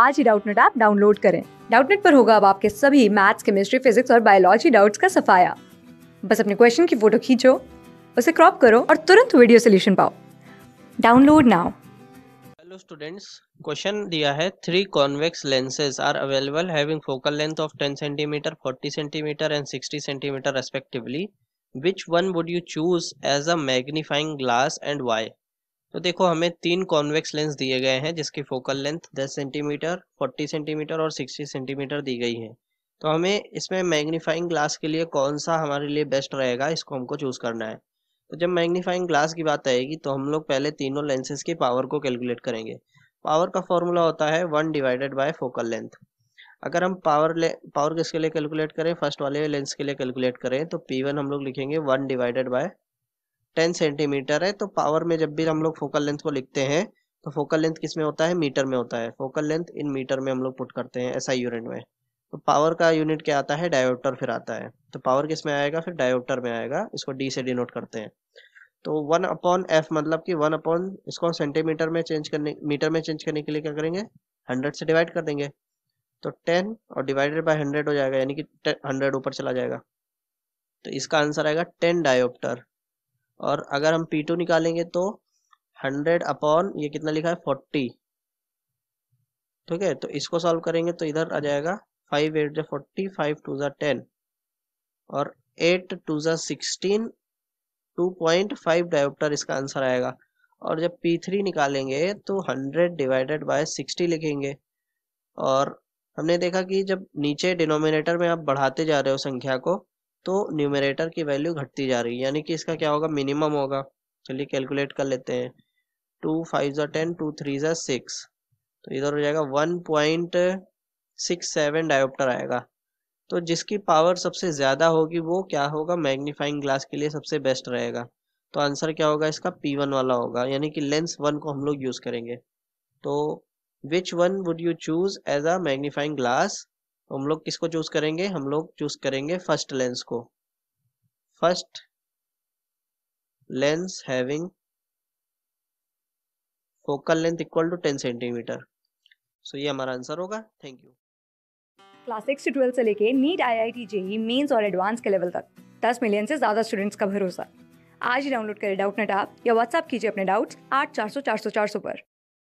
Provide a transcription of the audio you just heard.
आज ही Doubtnut app download करें डाउटनेट पर होगा अब आपके सभी मैथ्स केमिस्ट्री फिजिक्स और बायोलॉजी डाउट्स का सफाया बस अपने क्वेश्चन की फोटो खींचो उसे क्रॉप करो और तुरंत वीडियो सोल्यूशन पाओ download now hello students question दिया है three convex lenses are available having focal length of 10 centimetre 40 centimetre and 60 centimetre respectively which one would you choose as a magnifying glass and why तो देखो हमें तीन convex lens दिए गए हैं जिसकी फोकल लेंथ 10 सेंटीमीटर 40 सेंटीमीटर और 60 centimetre दी गई है तो हमें इसमें मैग्नीफाइंग ग्लास के लिए कौन सा हमारे लिए बेस्ट रहेगा इसको हमको चूज़ करना है तो जब मैग्नीफाइंग ग्लास की बात आएगी तो हम लोग पहले तीनों लेंसेज की पावर को कैलकुलेट करेंगे पावर का फॉर्मूला होता है one divided by focal length अगर हम पावर ले पावर किसके लिए कैलकुलेट करें फर्स्ट वाले लेंस के लिए कैलकुलेट करें तो पी वन हम लोग लिखेंगे one divided by ten centimetre है तो पावर में जब भी हम लोग फोकल लेंथ को लिखते हैं तो फोकल लेंथ किस में होता है मीटर में होता है फोकल लेंथ इन मीटर में हम लोग पुट करते हैं ऐसा यूनिट में तो पावर का यूनिट क्या आता है डायोप्टर फिर आता है तो पावर किस में आएगा फिर डायोप्टर में आएगा इसको डी से डिनोट करते हैं तो वन अपॉन एफ मतलब कि वन अपॉन इसको सेंटीमीटर में चेंज करने मीटर में चेंज करने के लिए क्या करेंगे हंड्रेड से डिवाइड कर देंगे तो टेन और डिवाइडेड बाई हंड्रेड हो जाएगा यानी कि हंड्रेड ऊपर चला जाएगा तो इसका आंसर आएगा टेन डायोप्टर और अगर हम पी टू निकालेंगे तो हंड्रेड अपॉन ये कितना लिखा है फोर्टी ठीक है तो इसको सॉल्व करेंगे तो इधर आ जाएगा फाइव एट जो फोर्टी फाइव टू ज़ा टेन और एट टू ज़ा sixteen two point five dioptre इसका आंसर आएगा और जब पी थ्री निकालेंगे तो हंड्रेड डिवाइडेड बाय सिक्सटी लिखेंगे और हमने देखा कि जब नीचे डिनोमिनेटर में आप बढ़ाते जा रहे हो संख्या को तो न्यूमरेटर की वैल्यू घटती जा रही है यानी कि इसका क्या होगा मिनिमम होगा चलिए कैलकुलेट कर लेते हैं टू फाइव जो टेन टू थ्री जो सिक्स तो इधर हो जाएगा one point six seven dioptre आएगा तो जिसकी पावर सबसे ज़्यादा होगी वो क्या होगा मैग्नीफाइंग ग्लास के लिए सबसे बेस्ट रहेगा तो आंसर क्या होगा इसका पी वन वाला होगा यानी कि लेंस वन को हम लोग यूज़ करेंगे तो which one would you choose as a magnifying glass तो हम लोग किसको चूज करेंगे हम लोग चूज करेंगे फर्स्ट लेंस को first lens having focal length equal to ten centimetre so ये हमारा आंसर होगा थैंक यू क्लास सिक्स से ट्वेल्थ से लेके NEET I I T JEE mains और एडवांस के लेवल तक दस मिलियन से ज्यादा स्टूडेंट्स का भरोसा आज ही डाउनलोड करें डाउट नेट आप या व्हाट्सअप कीजिए अपने डाउट्स आठ चार सौ चार सौ चार सौ पर